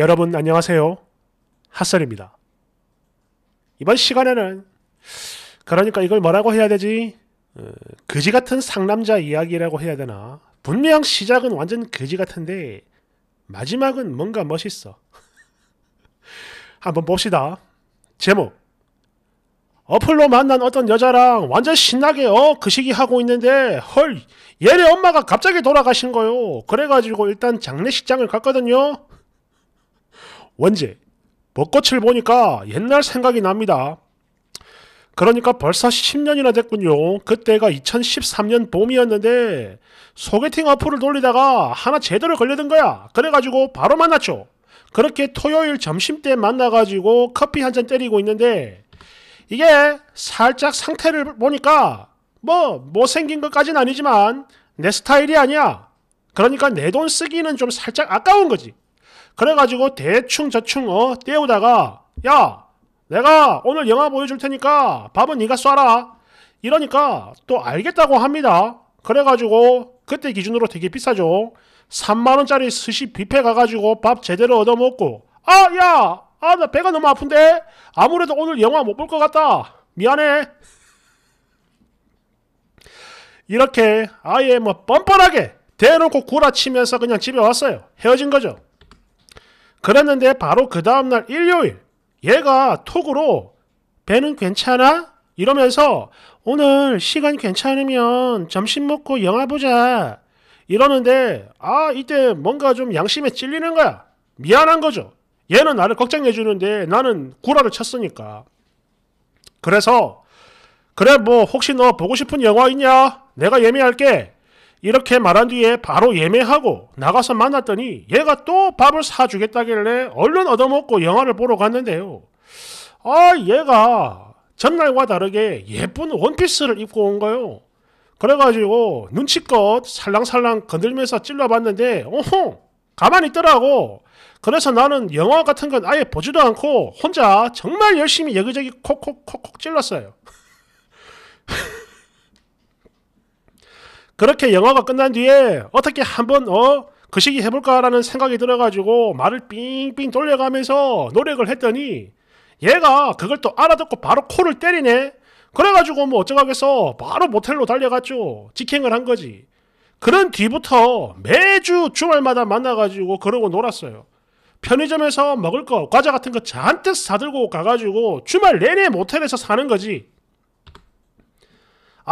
여러분 안녕하세요. 핫설입니다. 이번 시간에는 그러니까 이걸 뭐라고 해야 되지? 어, 그지 같은 상남자 이야기라고 해야 되나? 분명 시작은 완전 그지 같은데 마지막은 뭔가 멋있어. 한번 봅시다. 제목 어플로 만난 어떤 여자랑 완전 신나게 어그 시기 하고 있는데 헐 얘네 엄마가 갑자기 돌아가신 거요. 그래가지고 일단 장례식장을 갔거든요. 원제, 벚꽃을 보니까 옛날 생각이 납니다. 그러니까 벌써 10년이나 됐군요. 그때가 2013년 봄이었는데 소개팅 어플을 돌리다가 하나 제대로 걸려든 거야. 그래가지고 바로 만났죠. 그렇게 토요일 점심때 만나가지고 커피 한 잔 때리고 있는데 이게 살짝 상태를 보니까 뭐 못생긴 것까진 아니지만 내 스타일이 아니야. 그러니까 내 돈 쓰기는 좀 살짝 아까운 거지. 그래가지고 대충 저충 어 때우다가 야 내가 오늘 영화 보여줄 테니까 밥은 네가 쏴라 이러니까 또 알겠다고 합니다 그래가지고 그때 기준으로 되게 비싸죠 3만원짜리 스시 뷔페 가가지고 밥 제대로 얻어먹고 아 야 아 나 배가 너무 아픈데 아무래도 오늘 영화 못 볼 것 같다 미안해 이렇게 아예 뭐 뻔뻔하게 대놓고 구라치면서 그냥 집에 왔어요 헤어진 거죠 그랬는데 바로 그 다음날 일요일 얘가 톡으로 배는 괜찮아? 이러면서 오늘 시간 괜찮으면 점심 먹고 영화 보자 이러는데 아 이때 뭔가 좀 양심에 찔리는 거야 미안한 거죠 얘는 나를 걱정해 주는데 나는 구라를 쳤으니까 그래서 그래 뭐 혹시 너 보고 싶은 영화 있냐 내가 예매할게 이렇게 말한 뒤에 바로 예매하고 나가서 만났더니 얘가 또 밥을 사주겠다길래 얼른 얻어먹고 영화를 보러 갔는데요. 아, 얘가 전날과 다르게 예쁜 원피스를 입고 온 거요. 그래가지고 눈치껏 살랑살랑 건들면서 찔러봤는데, 어허! 가만히 있더라고. 그래서 나는 영화 같은 건 아예 보지도 않고 혼자 정말 열심히 여기저기 콕콕콕콕 찔렀어요. 그렇게 영화가 끝난 뒤에 어떻게 한번 어 그 시기 해볼까라는 생각이 들어가지고 말을 삥삥 돌려가면서 노력을 했더니 얘가 그걸 또 알아듣고 바로 코를 때리네. 그래가지고 뭐 어쩌가겠어 바로 모텔로 달려갔죠. 직행을 한 거지. 그런 뒤부터 매주 주말마다 만나가지고 그러고 놀았어요. 편의점에서 먹을 거, 과자 같은 거 잔뜩 사들고 가가지고 주말 내내 모텔에서 사는 거지.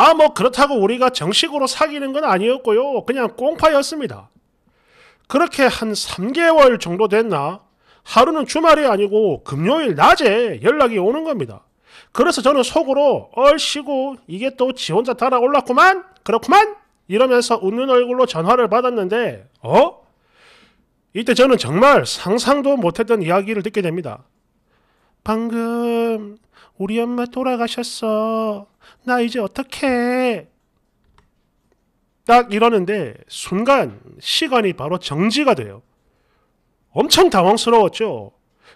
아, 뭐 그렇다고 우리가 정식으로 사귀는 건 아니었고요. 그냥 꽁파였습니다. 그렇게 한 3개월 정도 됐나? 하루는 주말이 아니고 금요일 낮에 연락이 오는 겁니다. 그래서 저는 속으로 얼씨구 이게 또지원자 달아올랐구만 그렇구만 이러면서 웃는 얼굴로 전화를 받았는데 어? 이때 저는 정말 상상도 못했던 이야기를 듣게 됩니다. 방금 우리 엄마 돌아가셨어. 나 이제 어떡해. 딱 이러는데 순간 시간이 바로 정지가 돼요. 엄청 당황스러웠죠.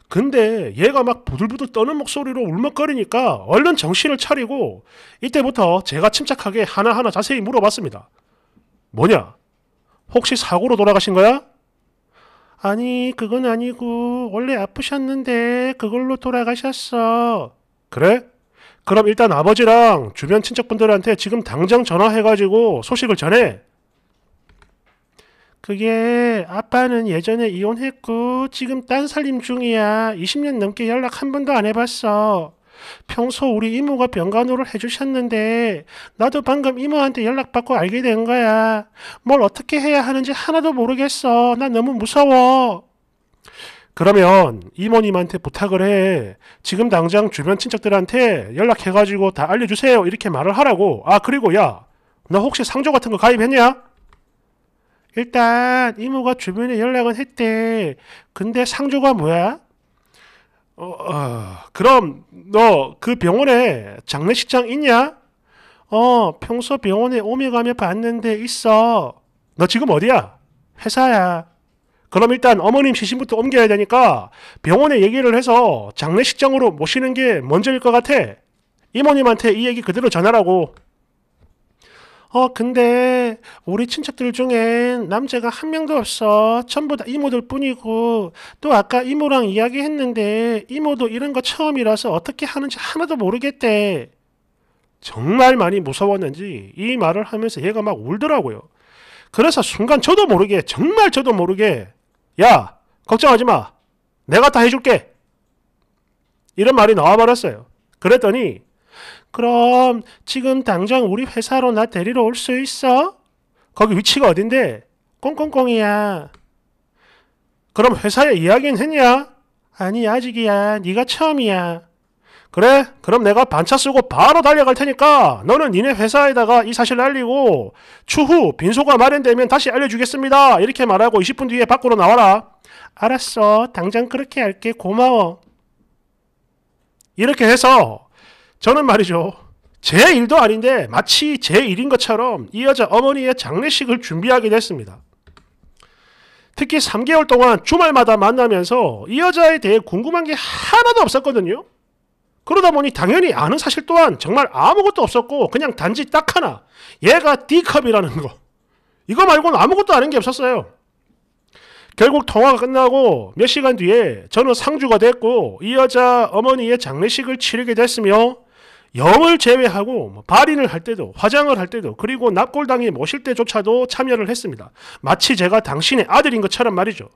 근데 얘가 막 부들부들 떠는 목소리로 울먹거리니까 얼른 정신을 차리고 이때부터 제가 침착하게 하나하나 자세히 물어봤습니다. 뭐냐? 혹시 사고로 돌아가신 거야? 아니, 그건 아니고 원래 아프셨는데 그걸로 돌아가셨어. 그래? 그럼 일단 아버지랑 주변 친척분들한테 지금 당장 전화해가지고 소식을 전해. 그게 아빠는 예전에 이혼했고 지금 딴 살림 중이야. 20년 넘게 연락 한 번도 안 해봤어. 평소 우리 이모가 병간호를 해주셨는데 나도 방금 이모한테 연락받고 알게 된 거야. 뭘 어떻게 해야 하는지 하나도 모르겠어. 난 너무 무서워. 그러면 이모님한테 부탁을 해. 지금 당장 주변 친척들한테 연락해가지고 다 알려주세요. 이렇게 말을 하라고. 아, 그리고 야, 너 혹시 상조 같은 거 가입했냐? 일단 이모가 주변에 연락은 했대. 근데 상조가 뭐야? 어, 어 그럼 너 그 병원에 장례식장 있냐? 어, 평소 병원에 오며 가며 봤는데 있어. 너 지금 어디야? 회사야. 그럼 일단 어머님 시신부터 옮겨야 되니까 병원에 얘기를 해서 장례식장으로 모시는 게 먼저일 것 같아. 이모님한테 이 얘기 그대로 전하라고. 어, 근데 우리 친척들 중엔 남자가 한 명도 없어. 전부 다 이모들 뿐이고 또 아까 이모랑 이야기했는데 이모도 이런 거 처음이라서 어떻게 하는지 하나도 모르겠대. 정말 많이 무서웠는지 이 말을 하면서 얘가 막 울더라고요. 그래서 순간 저도 모르게 정말 저도 모르게 야 걱정하지 마 내가 다 해줄게 이런 말이 나와버렸어요 그랬더니 그럼 지금 당장 우리 회사로 나 데리러 올 수 있어? 거기 위치가 어딘데? 꽁꽁꽁이야 그럼 회사에 이야기는 했냐? 아니 아직이야 네가 처음이야 그래? 그럼 내가 반차 쓰고 바로 달려갈 테니까 너는 니네 회사에다가 이 사실을 알리고 추후 빈소가 마련되면 다시 알려주겠습니다. 이렇게 말하고 20분 뒤에 밖으로 나와라. 알았어. 당장 그렇게 할게. 고마워. 이렇게 해서 저는 말이죠. 제 일도 아닌데 마치 제 일인 것처럼 이 여자 어머니의 장례식을 준비하게 됐습니다. 특히 3개월 동안 주말마다 만나면서 이 여자에 대해 궁금한 게 하나도 없었거든요. 그러다 보니 당연히 아는 사실 또한 정말 아무것도 없었고 그냥 단지 딱 하나 얘가 D컵이라는 거 이거 말고는 아무것도 아는 게 없었어요 결국 통화가 끝나고 몇 시간 뒤에 저는 상주가 됐고 이 여자 어머니의 장례식을 치르게 됐으며 영을 제외하고 뭐 발인을 할 때도 화장을 할 때도 그리고 납골당에 모실 때조차도 참여를 했습니다. 마치 제가 당신의 아들인 것처럼 말이죠.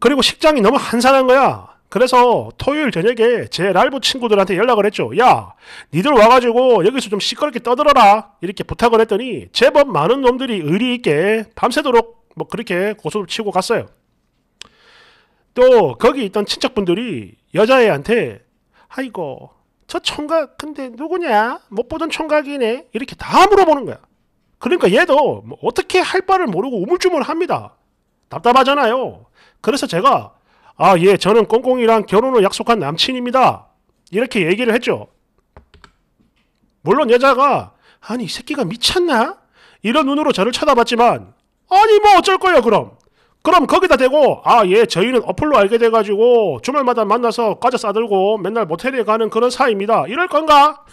그리고 식장이 너무 한산한 거야. 그래서 토요일 저녁에 제 랄부 친구들한테 연락을 했죠. 야, 니들 와가지고 여기서 좀 시끄럽게 떠들어라. 이렇게 부탁을 했더니 제법 많은 놈들이 의리 있게 밤새도록 뭐 그렇게 고소를 치고 갔어요. 또 거기 있던 친척분들이 여자애한테 아이고 저 총각 근데 누구냐? 못 보던 총각이네. 이렇게 다 물어보는 거야. 그러니까 얘도 뭐 어떻게 할 바를 모르고 우물쭈물합니다. 답답하잖아요. 그래서 제가 아, 예, 저는 꽁꽁이랑 결혼을 약속한 남친입니다. 이렇게 얘기를 했죠. 물론 여자가 아니 이 새끼가 미쳤나? 이런 눈으로 저를 쳐다봤지만 아니 뭐 어쩔 거예요 그럼 그럼 거기다 대고 아 예 저희는 어플로 알게 돼가지고 주말마다 만나서 과자 싸들고 맨날 모텔에 가는 그런 사이입니다 이럴 건가?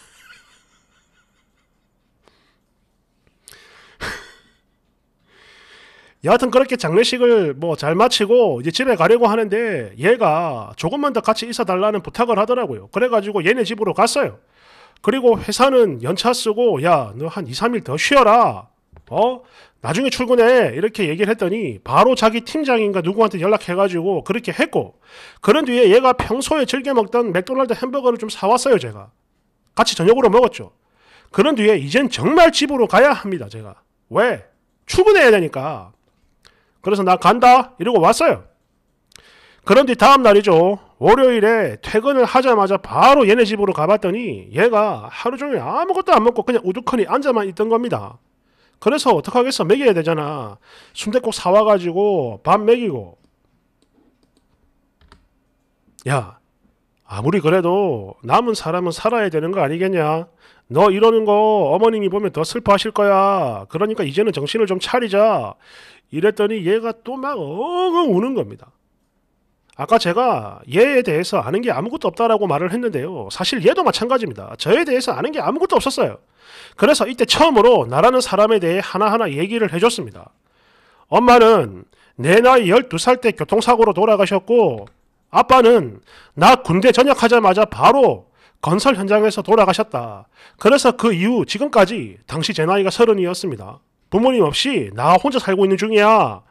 여하튼 그렇게 장례식을 뭐 잘 마치고 이제 집에 가려고 하는데 얘가 조금만 더 같이 있어 달라는 부탁을 하더라고요. 그래가지고 얘네 집으로 갔어요. 그리고 회사는 연차 쓰고 야 너 한 2, 3일 더 쉬어라. 어? 나중에 출근해 이렇게 얘기를 했더니 바로 자기 팀장인가 누구한테 연락해가지고 그렇게 했고 그런 뒤에 얘가 평소에 즐겨 먹던 맥도날드 햄버거를 좀 사왔어요 제가 같이 저녁으로 먹었죠 그런 뒤에 이젠 정말 집으로 가야 합니다 제가 왜? 출근해야 되니까 그래서 나 간다 이러고 왔어요. 그런 뒤 다음 날이죠. 월요일에 퇴근을 하자마자 바로 얘네 집으로 가봤더니 얘가 하루 종일 아무것도 안 먹고 그냥 우두커니 앉아만 있던 겁니다. 그래서 어떡하겠어 먹여야 되잖아. 순대국 사와가지고 밥 먹이고 야 아무리 그래도 남은 사람은 살아야 되는 거 아니겠냐? 너 이러는 거 어머님이 보면 더 슬퍼하실 거야. 그러니까 이제는 정신을 좀 차리자. 이랬더니 얘가 또 막 엉엉 우는 겁니다. 아까 제가 얘에 대해서 아는 게 아무것도 없다라고 말을 했는데요. 사실 얘도 마찬가지입니다. 저에 대해서 아는 게 아무것도 없었어요. 그래서 이때 처음으로 나라는 사람에 대해 하나하나 얘기를 해줬습니다. 엄마는 내 나이 12살 때 교통사고로 돌아가셨고 아빠는 나 군대 전역하자마자 바로 건설 현장에서 돌아가셨다. 그래서 그 이후 지금까지 당시 제 나이가 서른이었습니다. 부모님 없이 나 혼자 살고 있는 중이야.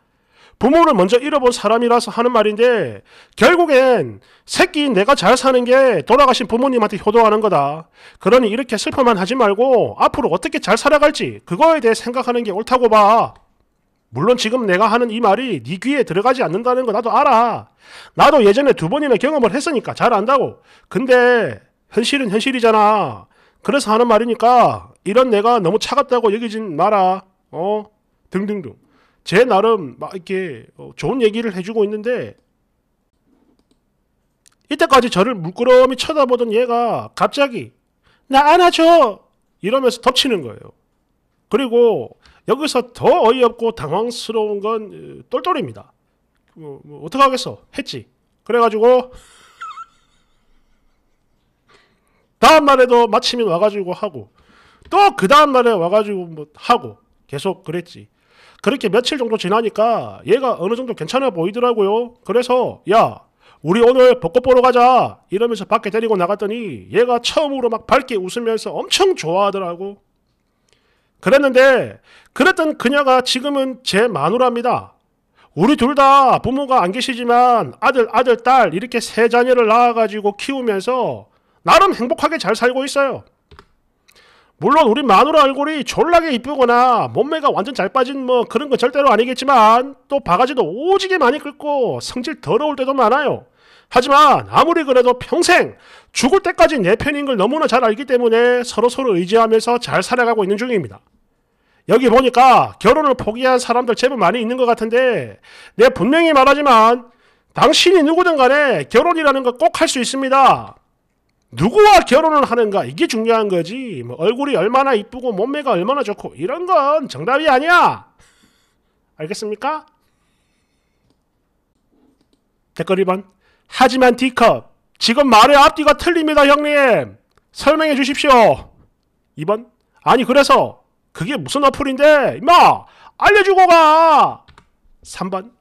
부모를 먼저 잃어본 사람이라서 하는 말인데 결국엔 새끼 내가 잘 사는 게 돌아가신 부모님한테 효도하는 거다. 그러니 이렇게 슬퍼만 하지 말고 앞으로 어떻게 잘 살아갈지 그거에 대해 생각하는 게 옳다고 봐. 물론 지금 내가 하는 이 말이 네 귀에 들어가지 않는다는 거 나도 알아. 나도 예전에 두 번이나 경험을 했으니까 잘 안다고. 근데 현실은 현실이잖아. 그래서 하는 말이니까 이런 내가 너무 차갑다고 여기진 마라. 어 등등등. 제 나름 막 이렇게 어, 좋은 얘기를 해주고 있는데 이때까지 저를 물끄러미 쳐다보던 얘가 갑자기 나 안아줘 이러면서 덮치는 거예요. 그리고 여기서 더 어이없고 당황스러운 건 어, 똘똘입니다. 뭐, 뭐어떡 하겠어 했지. 그래가지고 다음 날에도 마침이 와가지고 하고 또 그 다음 날에 와가지고 뭐 하고 계속 그랬지. 그렇게 며칠 정도 지나니까 얘가 어느 정도 괜찮아 보이더라고요. 그래서 야 우리 오늘 벚꽃 보러 가자 이러면서 밖에 데리고 나갔더니 얘가 처음으로 막 밝게 웃으면서 엄청 좋아하더라고. 그랬는데 그랬던 그녀가 지금은 제 마누라입니다. 우리 둘 다 부모가 안 계시지만 아들, 아들, 딸 이렇게 세 자녀를 낳아가지고 키우면서 나름 행복하게 잘 살고 있어요. 물론 우리 마누라 얼굴이 졸라게 이쁘거나 몸매가 완전 잘 빠진 뭐 그런 건 절대로 아니겠지만 또 바가지도 오지게 많이 긁고 성질 더러울 때도 많아요. 하지만 아무리 그래도 평생 죽을 때까지 내 편인 걸 너무나 잘 알기 때문에 서로서로 의지하면서 잘 살아가고 있는 중입니다. 여기 보니까 결혼을 포기한 사람들 제법 많이 있는 것 같은데 내 네, 분명히 말하지만 당신이 누구든 간에 결혼이라는 걸 꼭 할 수 있습니다. 누구와 결혼을 하는가 이게 중요한 거지 뭐 얼굴이 얼마나 이쁘고 몸매가 얼마나 좋고 이런 건 정답이 아니야 알겠습니까? 댓글 2번 하지만 D컵 지금 말의 앞뒤가 틀립니다 형님 설명해 주십시오 2번 아니 그래서 그게 무슨 어플인데 임마 알려주고 가 3번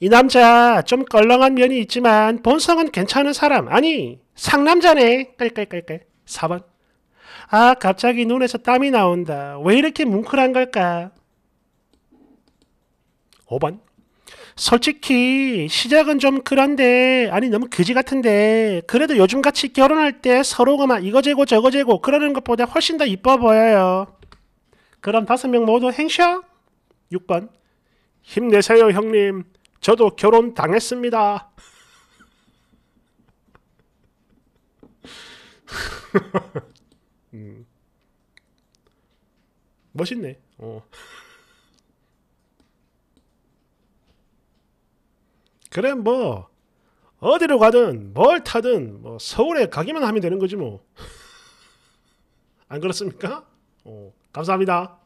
이 남자 좀 껄렁한 면이 있지만 본성은 괜찮은 사람 아니 상남자네. 깔깔깔깔. 4번. 아, 갑자기 눈에서 땀이 나온다. 왜 이렇게 뭉클한 걸까? 5번. 솔직히 시작은 좀 그런데 아니 너무 그지 같은데 그래도 요즘같이 결혼할 때 서로가 막 이거 재고 저거 재고 그러는 것보다 훨씬 더 이뻐 보여요. 그럼 다섯 명 모두 행셔. 6번. 힘내세요 형님. 저도 결혼 당했습니다. 음. 멋있네. 어. 그래 뭐 어디로 가든 뭘 타든 뭐 서울에 가기만 하면 되는 거지 뭐. 안 그렇습니까? 어. 감사합니다.